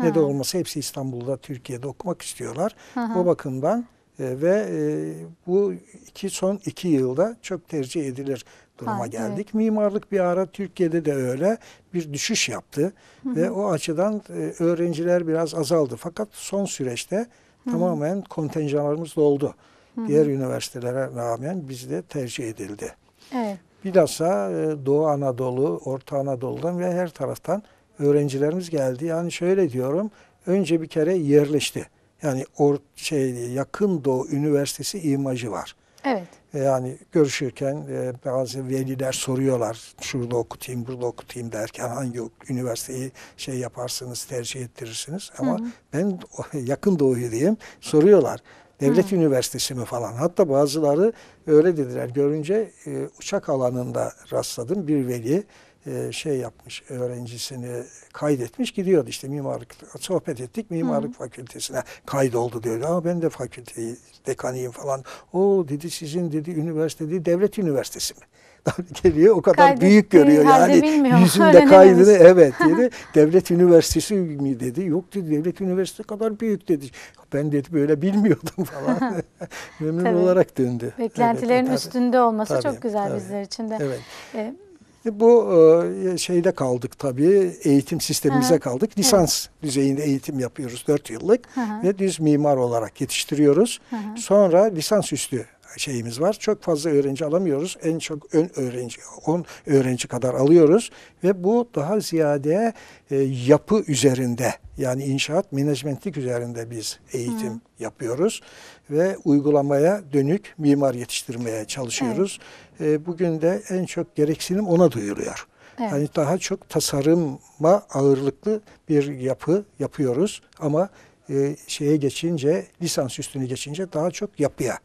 ha. ne de olmasa hepsi İstanbul'da, Türkiye'de okumak istiyorlar. Ha. O bakımdan e, ve e, bu iki son iki yılda çok tercih edilir duruma ha, geldik. Evet. Mimarlık bir ara Türkiye'de de öyle bir düşüş yaptı Hı-hı. ve o açıdan e, öğrenciler biraz azaldı. Fakat son süreçte Hı-hı. tamamen kontenjanlarımız doldu. Hı-hı. Diğer üniversitelere rağmen bizde tercih edildi. Evet. Bilhassa e, Doğu Anadolu, Orta Anadolu'dan ve her taraftan öğrencilerimiz geldi. Yani şöyle diyorum, önce bir kere yerleşti. Yani or, şey, yakın doğu üniversitesi imajı var. Evet. Yani görüşürken e, bazı veliler soruyorlar. Şurada okutayım, burada okutayım derken hangi üniversiteyi şey yaparsınız, tercih ettirirsiniz. Ama Hı. ben yakın doğuyu diyeyim soruyorlar. Devlet Hı. üniversitesi mi falan. Hatta bazıları öyle dediler. Görünce e, uçak alanında rastladım bir veli. E, şey yapmış öğrencisini kaydetmiş gidiyordu işte mimarlık sohbet ettik mimarlık Hı. -hı. fakültesine kaydoldu diyor ama ben de fakülteyi dekanıyım falan o dedi sizin dedi üniversite dedi devlet üniversitesi mi? geliyor o kadar Kaybettiği büyük görüyor yani bilmiyor. yüzünde kaydını evet dedi devlet üniversitesi mi dedi yok dedi devlet üniversitesi kadar büyük dedi ben dedi böyle bilmiyordum falan memnun olarak döndü beklentilerin evet, üstünde olması tabii, çok güzel tabii. bizler için de evet. ee, bu şeyde kaldık tabii eğitim sistemimize hı kaldık. Lisans evet. düzeyinde eğitim yapıyoruz 4 yıllık Hı-hı. ve düz mimar olarak yetiştiriyoruz. Hı-hı. Sonra lisans üstü şeyimiz var. Çok fazla öğrenci alamıyoruz. En çok ön öğrenci, 10 öğrenci kadar alıyoruz ve bu daha ziyade e, yapı üzerinde yani inşaat menajmentlik üzerinde biz eğitim Hı. yapıyoruz ve uygulamaya dönük mimar yetiştirmeye çalışıyoruz. Evet. E, bugün de en çok gereksinim ona duyuluyor. Evet. Yani daha çok tasarıma ağırlıklı bir yapı yapıyoruz ama e, şeye geçince lisans üstünü geçince daha çok yapıya